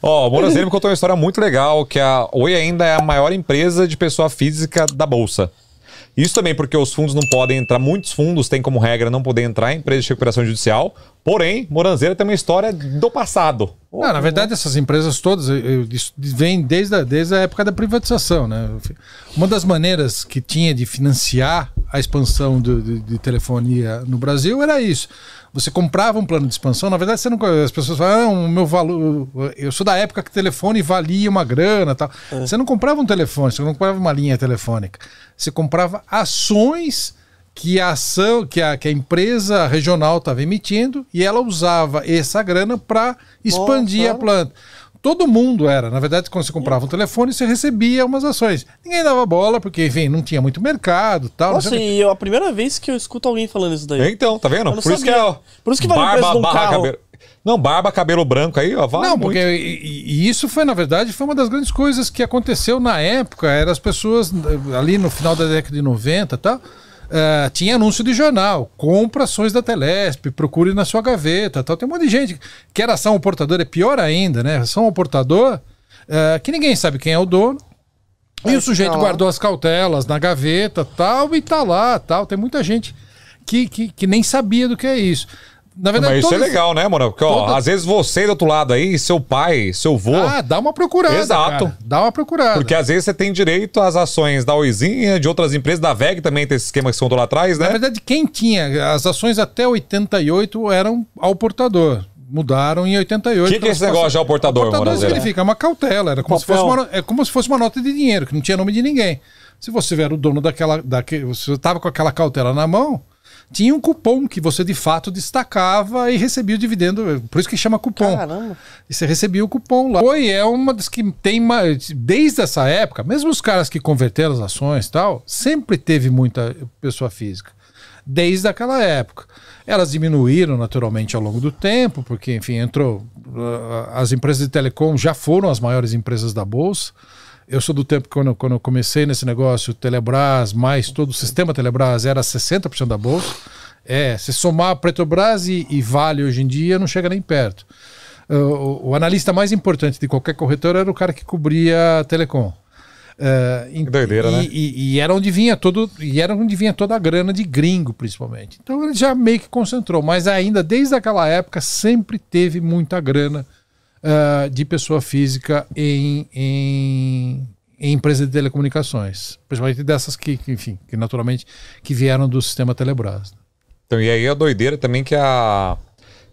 Ó, oh, o me contou uma história muito legal, que a Oi ainda é a maior empresa de pessoa física da Bolsa. Isso também porque os fundos não podem entrar, muitos fundos têm como regra não poder entrar em empresas de recuperação judicial. Porém, Moranzeira tem uma história do passado. Não, na verdade, essas empresas todas vêm desde a, desde a época da privatização. Né? Uma das maneiras que tinha de financiar a expansão do, de, de telefonia no Brasil era isso você comprava um plano de expansão, na verdade você não, as pessoas falavam, ah, o meu valor, eu sou da época que telefone valia uma grana, tal. É. Você não comprava um telefone, você não comprava uma linha telefônica. Você comprava ações que a ação, que a, que a empresa regional estava emitindo e ela usava essa grana para expandir Nossa. a planta. Todo mundo era, na verdade, quando você comprava um telefone, você recebia umas ações. Ninguém dava bola, porque, enfim, não tinha muito mercado tal. Nossa, e é a primeira vez que eu escuto alguém falando isso daí. Então, tá vendo? Por isso que é. Por isso que vale barba, o preço de um carro. Não, barba, cabelo branco aí, ó, vale Não, porque e, e isso foi, na verdade, foi uma das grandes coisas que aconteceu na época. Era as pessoas ali no final da década de 90 e tá? tal. Uh, eh, tinha anúncio de jornal, compra ações da Telesp, procure na sua gaveta, tal. Tem um monte de gente que era ação ao portador, é pior ainda, né? Ação ao portador, uh, que ninguém sabe quem é o dono. E o sujeito tá guardou as cautelas na gaveta, tal, e tá lá, tal. Tem muita gente que, que, que nem sabia do que é isso. Na verdade, Mas isso é legal, né, mano? Porque, ó, às vezes você do outro lado aí, seu pai, seu vô. Ah, dá uma procurada. Exato. Cara. Dá uma procurada. Porque às vezes você tem direito às ações da Oizinha, de outras empresas, da VEG também tem esse esquema que são do lá atrás, né? Na verdade, quem tinha as ações até 88 eram ao portador mudaram em 88. O que, que é esse negócio de ao portador, o portador significa uma cautela, era como se, fosse uma, é como se fosse uma nota de dinheiro, que não tinha nome de ninguém. Se você era o dono daquela. daquele, você estava com aquela cautela na mão, tinha um cupom que você de fato destacava e recebia o dividendo. Por isso que chama cupom. Caramba. E você recebia o cupom lá. foi é uma das que tem. mais. desde essa época, mesmo os caras que converteram as ações e tal, sempre teve muita pessoa física. Desde aquela época. Elas diminuíram naturalmente ao longo do tempo, porque, enfim, entrou. Ah, ah, as empresas de telecom já foram as maiores empresas da Bolsa. Eu sou do tempo que quando, quando eu comecei nesse negócio, Telebrás, mais todo o sistema Telebrás era 60% da bolsa. É, se somar Petrobras e, e, Vale hoje em dia, não chega nem perto. Uh, o, o, analista mais importante de qualquer corretora era o cara que cobria a Telecom. Uh, ah, e, doideira, e, né? E, e, era onde vinha todo e era onde vinha toda a grana de gringo principalmente então ele já meio que concentrou mas ainda desde aquela época sempre teve muita grana uh, de pessoa física em, em, em empresa de telecomunicações, principalmente dessas que, que, enfim, que naturalmente que vieram do sistema Telebrás. Então, e aí a doideira também que a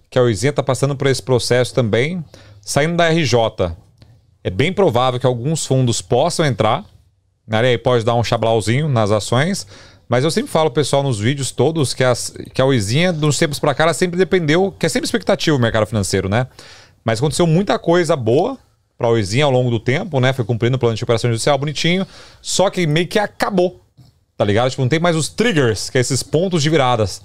que a Oizinha está passando por esse processo também, saindo da RJ. É bem provável que alguns fundos possam entrar, né? aí pode dar um chablauzinho nas ações, mas eu sempre falo, pessoal, nos vídeos todos, que, as, que a Oizinha, dos tempos para cá, ela sempre dependeu, que é sempre expectativa o mercado financeiro, né? Mas aconteceu muita coisa boa para o ao longo do tempo, né? Foi cumprindo o plano de recuperação judicial bonitinho. Só que meio que acabou, tá ligado? Tipo, não tem mais os triggers, que é esses pontos de viradas.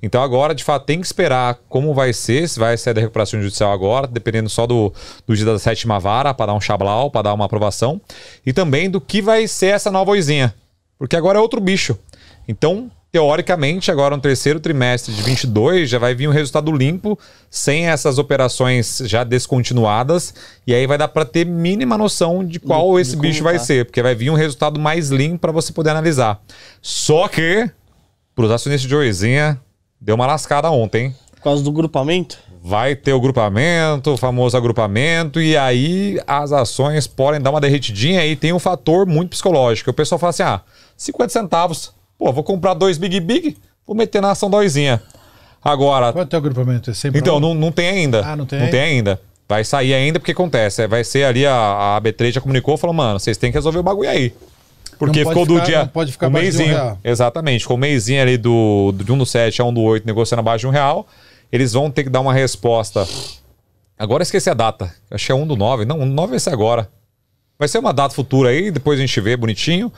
Então agora, de fato, tem que esperar como vai ser, se vai ser da recuperação judicial agora, dependendo só do, do dia da sétima vara, para dar um chablau, para dar uma aprovação, e também do que vai ser essa nova oizinha, porque agora é outro bicho. Então, teoricamente, agora no terceiro trimestre de 22, já vai vir um resultado limpo, sem essas operações já descontinuadas, e aí vai dar para ter mínima noção de qual de, esse de bicho vai tá. ser, porque vai vir um resultado mais limpo para você poder analisar. Só que, para os acionistas de Oizinha, deu uma lascada ontem. Por causa do grupamento? Vai ter o grupamento, o famoso agrupamento, e aí as ações podem dar uma derretidinha e tem um fator muito psicológico. O pessoal fala assim: ah, 50 centavos Pô, vou comprar dois Big Big, vou meter na ação doisinha. Agora. Quanto é o agrupamento? É então, não, não tem ainda. Ah, não tem? Não tem ainda. Vai sair ainda, porque acontece. É, vai ser ali, a, a B3 já comunicou, falou, mano, vocês têm que resolver o bagulho aí. Porque não ficou do ficar, dia. pode ficar um meizinho. Um exatamente. Ficou o um meizinho ali do, do, de 1 do 7 a 1 do 8 negociando abaixo de um real. Eles vão ter que dar uma resposta. Agora esqueci a data. Acho que é 1 do 9. Não, 1 do 9 vai ser agora. Vai ser uma data futura aí, depois a gente vê bonitinho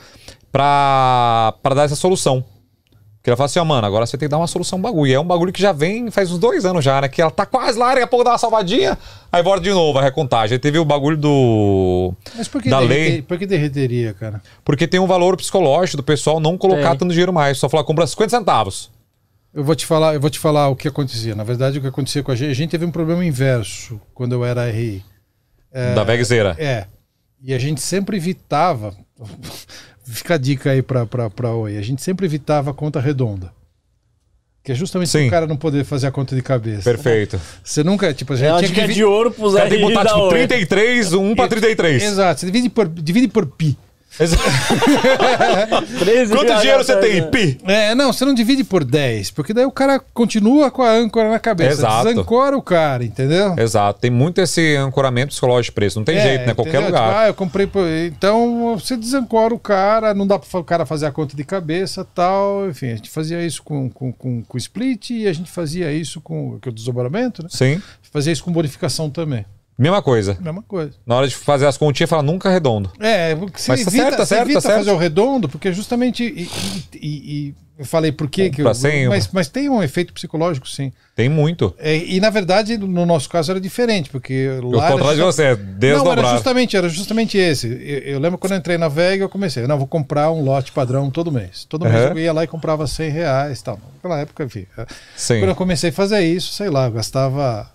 para dar essa solução. Que ela fala assim, ó, oh, mano, agora você tem que dar uma solução bagulho. E é um bagulho que já vem faz uns dois anos já, né? Que ela tá quase lá, daqui a pouco dá uma salvadinha, aí volta de novo a recontagem. Aí teve o bagulho do. Mas por que, da lei. Por que derreteria, cara? Porque tem um valor psicológico do pessoal não colocar tem. tanto dinheiro mais, só falar compra 50 centavos. Eu vou te falar, eu vou te falar o que acontecia. Na verdade, o que acontecia com a gente, a gente teve um problema inverso quando eu era RI. É, da Vegzeira. É. E a gente sempre evitava fica a dica aí para a Oi. A gente sempre evitava a conta redonda. Que é justamente Sim. o cara não poder fazer a conta de cabeça. Perfeito. Você nunca, tipo, a gente é tinha dica que... de ouro pros Tem que botar, tipo, 33, 1 para 33. Exato. Você divide por, divide por pi. Quanto dinheiro você tem? Pi? É, não, você não divide por 10, porque daí o cara continua com a âncora na cabeça. Exato. Desancora o cara, entendeu? Exato. Tem muito esse ancoramento psicológico de preço. Não tem é, jeito, né? Entendeu? Qualquer lugar. Tipo, ah, eu comprei. Por... Então você desancora o cara, não dá para o cara fazer a conta de cabeça tal. Enfim, a gente fazia isso com, com, com, com split e a gente fazia isso com é o desdobramento, né? Sim. Fazia isso com bonificação também. Mesma coisa. Mesma coisa. Na hora de fazer as continhas, fala nunca redondo. É, você Mas tá evita, tá certo, tá certo, tá certo. fazer o redondo, porque justamente. E, e, e eu falei por quê? que eu, mas, mas tem um efeito psicológico, sim. Tem muito. É, e na verdade, no nosso caso era diferente, porque lá. O contrato de você, desdobrar. É Não, era justamente, era justamente esse. Eu, eu lembro quando eu entrei na VEG, eu comecei. Não, vou comprar um lote padrão todo mês. Todo uhum. mês eu ia lá e comprava 100 reais e tal. Naquela época, enfim. É. Sim. Quando eu comecei a fazer isso, sei lá, eu gastava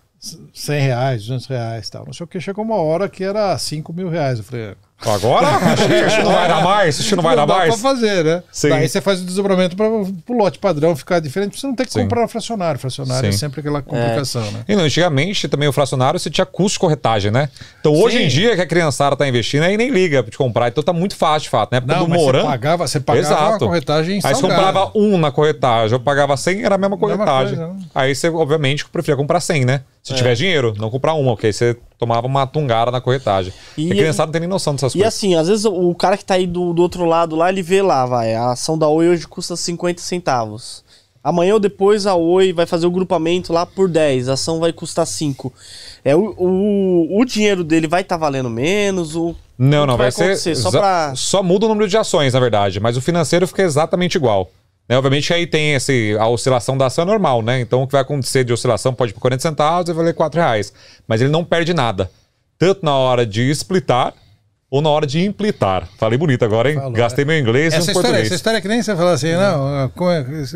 100 reais, 200 reais tal. Não sei o que. Chegou uma hora que era 5 mil reais. Eu falei. É, Agora? não vai dar mais. isso não vai dar mais. Dá pra fazer, né? Sim. Daí você faz o desdobramento para o lote padrão ficar diferente. Você não tem que Sim. comprar fracionário. Fracionário é Sim. é sempre aquela complicação, é. né? E, não, antigamente também o fracionário você tinha custo de corretagem, né? Então hoje em dia que a criançada está investindo aí nem liga para te comprar. Então tá muito fácil de fato. Na né? época não, do Moran. Você pagava, você pagava Exato. corretagem salgada. Aí você comprava um na corretagem. Eu pagava 100, era a mesma corretagem. Mesma coisa, né? aí você, obviamente, preferia comprar 100, né? Se é. tiver dinheiro, não comprar uma, porque aí você tomava uma tungara na corretagem. E é a criançada não tem nem noção dessas e coisas. E assim, às vezes o cara que tá aí do, do outro lado lá, ele vê lá, vai, a ação da Oi hoje custa 50 centavos. Amanhã ou depois a Oi vai fazer o grupamento lá por 10, a ação vai custar 5. É, o, o, o dinheiro dele vai estar tá valendo menos, o não, não, vai, vai ser. Só, pra... só muda o número de ações, na verdade, mas o financeiro fica exatamente igual. Né? Obviamente aí tem esse, a oscilação da ação é normal, né? Então o que vai acontecer de oscilação pode ir para 40 centavos e valer 4 reais. Mas ele não perde nada. Tanto na hora de splitar, ou na hora de implitar. Falei bonito agora, hein? Falou, Gastei é. meu inglês essa e um história, português. Essa história é que nem você falar assim, hum. não,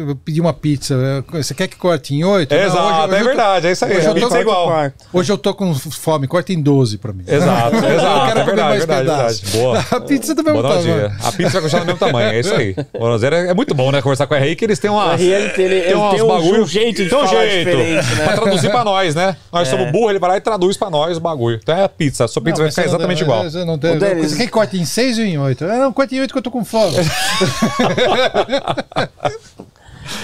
eu pedi uma pizza, você quer que corte em oito? Exato, não, hoje, é hoje é verdade, tô, é isso aí. Hoje eu, tô, é igual. hoje eu tô com fome, corta em doze pra mim. Exato, exato. Eu quero é verdade, mais verdade, verdade. Boa. A pizza é do mesmo tamanho. A pizza vai continuar do mesmo tamanho, é isso aí. Buenos é muito bom, né? Conversar com a RI, que eles têm uma. RI, ele tem, ele, tem, tem bagulho, um jeito de tem um jeito. Né? Pra traduzir pra nós, né? Nós somos burros, ele vai lá e traduz pra nós o bagulho. Então é a pizza, a sua pizza vai ficar exatamente igual. Não velho. Você quer que corte em seis ou em oito? Eu é, não, corte em oito que eu tô com fome.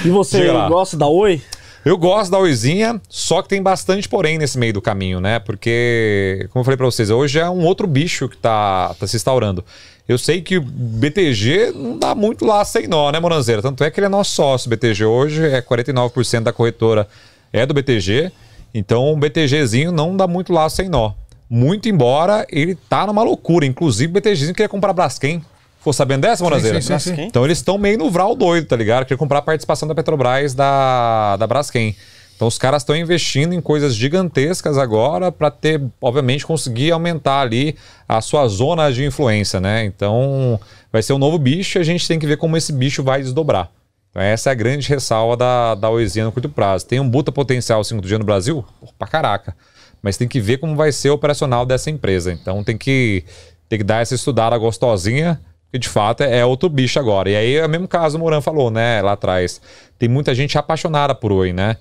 e você gosta da Oi? Eu gosto da Oizinha, só que tem bastante porém nesse meio do caminho, né? Porque, como eu falei para vocês, hoje é um outro bicho que tá, tá se instaurando. Eu sei que o BTG não dá muito lá sem nó, né, Moranzeira? Tanto é que ele é nosso sócio. O BTG hoje é 49% da corretora é do BTG. Então, o BTGzinho não dá muito lá sem nó. Muito embora ele tá numa loucura. Inclusive, o BTG queria comprar Braskem. Ficou sabendo dessa, Morazeira? Sim, sim, sim, então eles estão meio no vral doido, tá ligado? Queria comprar a participação da Petrobras da, da Braskem. Então os caras estão investindo em coisas gigantescas agora para ter, obviamente, conseguir aumentar ali a sua zona de influência, né? Então vai ser um novo bicho e a gente tem que ver como esse bicho vai desdobrar. Então essa é a grande ressalva da, da Oesia no curto prazo. Tem um buta potencial 5 assim, dia no Brasil? Porra, pra caraca mas tem que ver como vai ser o operacional dessa empresa. Então tem que, tem que dar essa estudada gostosinha, que de fato é outro bicho agora. E aí é o mesmo caso o Moran falou, né, lá atrás. Tem muita gente apaixonada por Oi, né?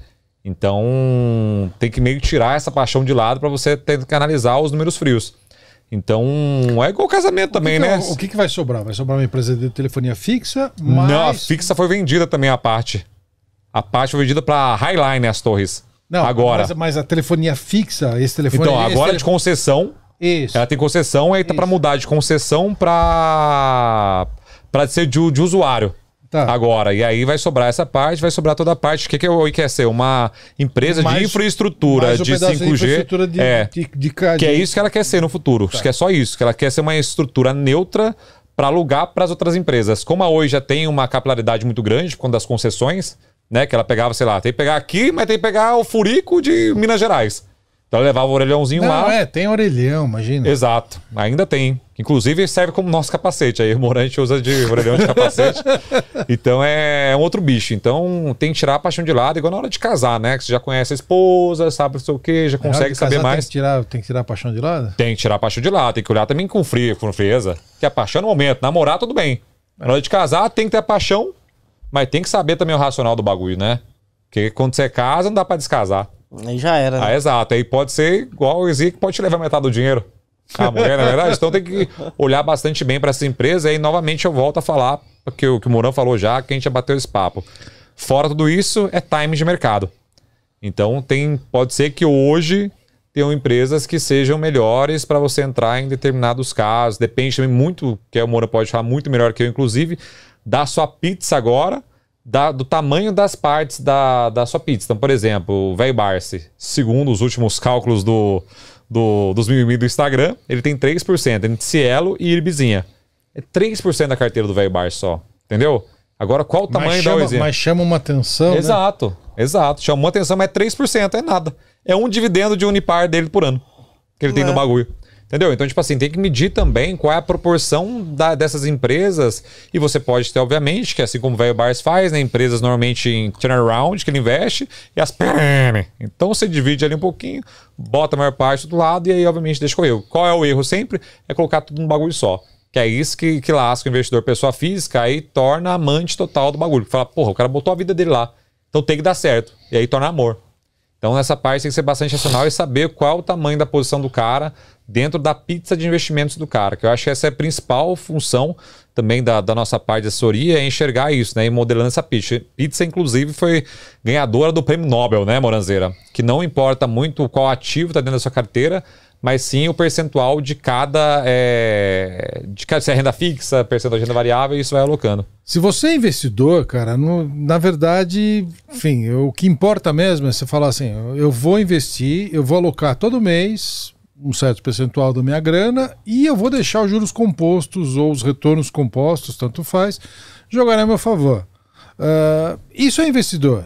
Então tem que meio que tirar essa paixão de lado para você ter que analisar os números frios. Então, é igual casamento o também, que que, é né? O que, que vai sobrar? Vai sobrar uma empresa de telefonia fixa, mas... Não, a fixa foi vendida também a parte. A parte foi vendida para Highline, as torres. Não, agora. Mas, mas a telefonia fixa, esse telefone. Então, é agora telefone... É de concessão. Isso. Ela tem concessão, aí tá para mudar de concessão para para ser de, de usuário. Tá. Agora, e aí vai sobrar essa parte, vai sobrar toda a parte. O que, que é o ser? Uma empresa mais, de infraestrutura de 5G. De infraestrutura de, é, de, de, de, Que é isso que ela quer ser no futuro. Tá. Que é só isso, que ela quer ser uma estrutura neutra para alugar para as outras empresas. Como a Oi já tem uma capilaridade muito grande por conta das concessões, né? Que ela pegava, sei lá, tem que pegar aqui, mas tem que pegar o furico de Minas Gerais. Então ela levava o orelhãozinho Não, lá. é, tem orelhão, imagina. Exato, ainda tem. Inclusive serve como nosso capacete. Aí o Morante usa de orelhão de capacete. Então é, é um outro bicho. Então tem que tirar a paixão de lado, igual na hora de casar, né? Que você já conhece a esposa, sabe não sei o quê, já consegue saber mais. Tem que, tirar, tem que tirar a paixão de lado? Tem que tirar a paixão de lado, tem que olhar também com frio, com frieza. Que a paixão é no momento, namorar tudo bem. Na hora de casar tem que ter a paixão mas tem que saber também o racional do bagulho, né? Porque quando você casa, não dá pra descasar. Aí já era. Né? Ah, exato. Aí pode ser igual o Zico pode te levar metade do dinheiro. A mulher, na verdade. Então tem que olhar bastante bem para essa empresa. E aí, novamente, eu volto a falar que o que o Mourão falou já, que a gente já bateu esse papo. Fora tudo isso, é time de mercado. Então tem, pode ser que hoje tenham empresas que sejam melhores para você entrar em determinados casos. Depende também muito, que é o Moura pode falar muito melhor que eu, inclusive, da sua pizza agora, da, do tamanho das partes da, da sua pizza. Então, por exemplo, o velho Barce, segundo os últimos cálculos do, do, dos mimimi do Instagram, ele tem 3% entre Cielo e Irbizinha. É 3% da carteira do velho Barce só, entendeu? Agora, qual o tamanho mas chama, da Oizinha? Mas chama uma atenção, né? Exato, né? exato. Chamou atenção, mas é 3%, é nada. É um dividendo de Unipar dele por ano que ele Não. tem no bagulho. Entendeu? Então, tipo assim, tem que medir também qual é a proporção da, dessas empresas. E você pode ter, obviamente, que assim como o Velho Bars faz, né? Empresas normalmente em turnaround que ele investe e as perene. Então você divide ali um pouquinho, bota a maior parte do lado e aí, obviamente, deixa com o Qual é o erro sempre? É colocar tudo num bagulho só. Que é isso que, que lasca o investidor pessoa física aí torna amante total do bagulho. Fala, porra, o cara botou a vida dele lá. Então tem que dar certo. E aí torna amor. Então, nessa parte tem que ser bastante racional e saber qual o tamanho da posição do cara dentro da pizza de investimentos do cara, que eu acho que essa é a principal função também da, da nossa parte de assessoria, é enxergar isso, né? E modelando essa pizza. Pizza, inclusive, foi ganhadora do prêmio Nobel, né, Moranzeira? Que não importa muito qual ativo está dentro da sua carteira, mas sim o percentual de cada. É, de cada se é renda fixa, percentual de renda variável, e isso vai alocando. Se você é investidor, cara, no, na verdade, enfim, o que importa mesmo é você falar assim: eu vou investir, eu vou alocar todo mês um certo percentual da minha grana e eu vou deixar os juros compostos ou os retornos compostos, tanto faz, jogar a meu favor. Uh, isso é investidor.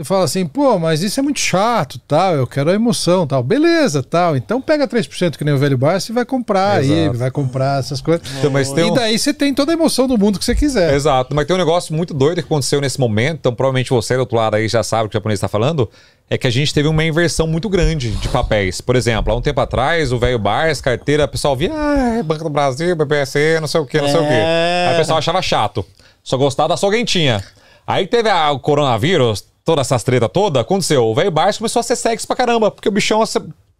Você fala assim, pô, mas isso é muito chato, tal, eu quero a emoção, tal. Beleza, tal. Então pega 3% que nem o velho Barça e vai comprar Exato. aí, vai comprar essas coisas. Então, um... E daí você tem toda a emoção do mundo que você quiser. Exato, mas tem um negócio muito doido que aconteceu nesse momento, então provavelmente você do outro lado aí já sabe o que o japonês está falando, é que a gente teve uma inversão muito grande de papéis. Por exemplo, há um tempo atrás, o velho Bars, carteira, o pessoal via, ah, é Banco do Brasil, BPC, não sei o que, não é... sei o que. É. Aí o pessoal achava chato. Só gostava da solguentinha. Aí teve a, o coronavírus, toda essa treta toda, aconteceu. O velho Barça começou a ser sexy pra caramba, porque o bichão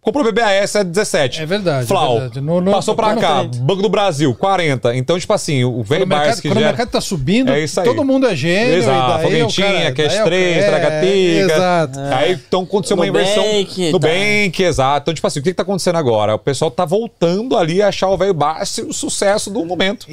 comprou BBAS a 17. É, é verdade. Flau. É verdade. No, no, passou pra cá. Banco do Brasil, 40. Então, tipo assim, o velho Barça que Quando já... o mercado tá subindo, é todo mundo é gênio. Exato. Foguetinha, Cash 3, é, Tragatica. Exato. É. Aí, então, aconteceu no uma inversão. Bank, no tá. Bank, exato. Então, tipo assim, o que, que tá acontecendo agora? O pessoal tá voltando ali a achar o velho Barça o sucesso do momento. E